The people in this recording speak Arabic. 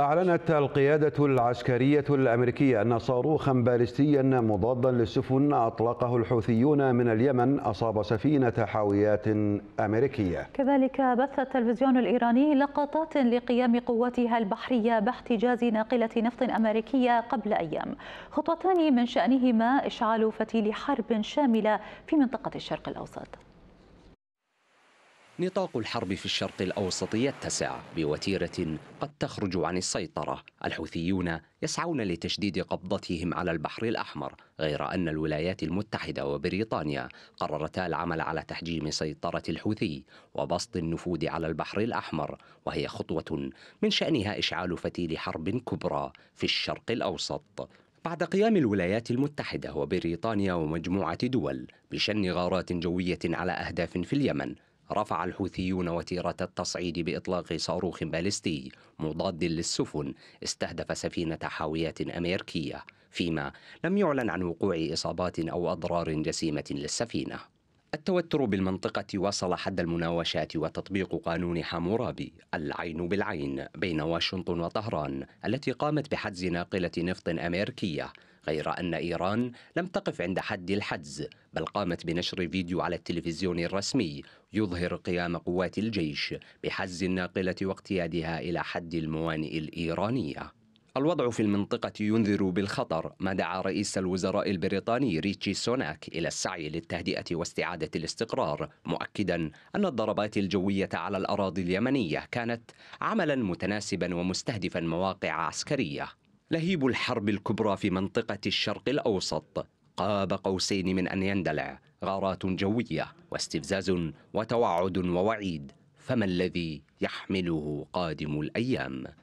أعلنت القيادة العسكرية الأمريكية أن صاروخا باليستيا مضادا للسفن أطلقه الحوثيون من اليمن أصاب سفينة حاويات أمريكية كذلك بث التلفزيون الإيراني لقطات لقيام قواتها البحرية باحتجاز ناقلة نفط أمريكية قبل أيام خطوتان من شأنهما إشعال فتيل حرب شاملة في منطقة الشرق الأوسط نطاق الحرب في الشرق الأوسط يتسع بوتيرة قد تخرج عن السيطرة الحوثيون يسعون لتشديد قبضتهم على البحر الأحمر غير أن الولايات المتحدة وبريطانيا قررتا العمل على تحجيم سيطرة الحوثي وبسط النفوذ على البحر الأحمر وهي خطوة من شأنها إشعال فتيل حرب كبرى في الشرق الأوسط بعد قيام الولايات المتحدة وبريطانيا ومجموعة دول بشن غارات جوية على أهداف في اليمن رفع الحوثيون وتيرة التصعيد بإطلاق صاروخ باليستي مضاد للسفن استهدف سفينة حاوية أمريكية فيما لم يعلن عن وقوع إصابات أو أضرار جسيمة للسفينة التوتر بالمنطقة وصل حد المناوشات وتطبيق قانون حامورابي العين بالعين بين واشنطن وطهران التي قامت بحجز ناقلة نفط أمريكية غير أن إيران لم تقف عند حد الحجز بل قامت بنشر فيديو على التلفزيون الرسمي يظهر قيام قوات الجيش بحجز الناقلة واقتيادها إلى حد الموانئ الإيرانية الوضع في المنطقة ينذر بالخطر ما دعا رئيس الوزراء البريطاني ريتشي سوناك إلى السعي للتهدئة واستعادة الاستقرار مؤكدا أن الضربات الجوية على الأراضي اليمنية كانت عملا متناسبا ومستهدفا مواقع عسكرية لهيب الحرب الكبرى في منطقة الشرق الأوسط قاب قوسين من أن يندلع غارات جوية واستفزاز وتوعد ووعيد فما الذي يحمله قادم الأيام؟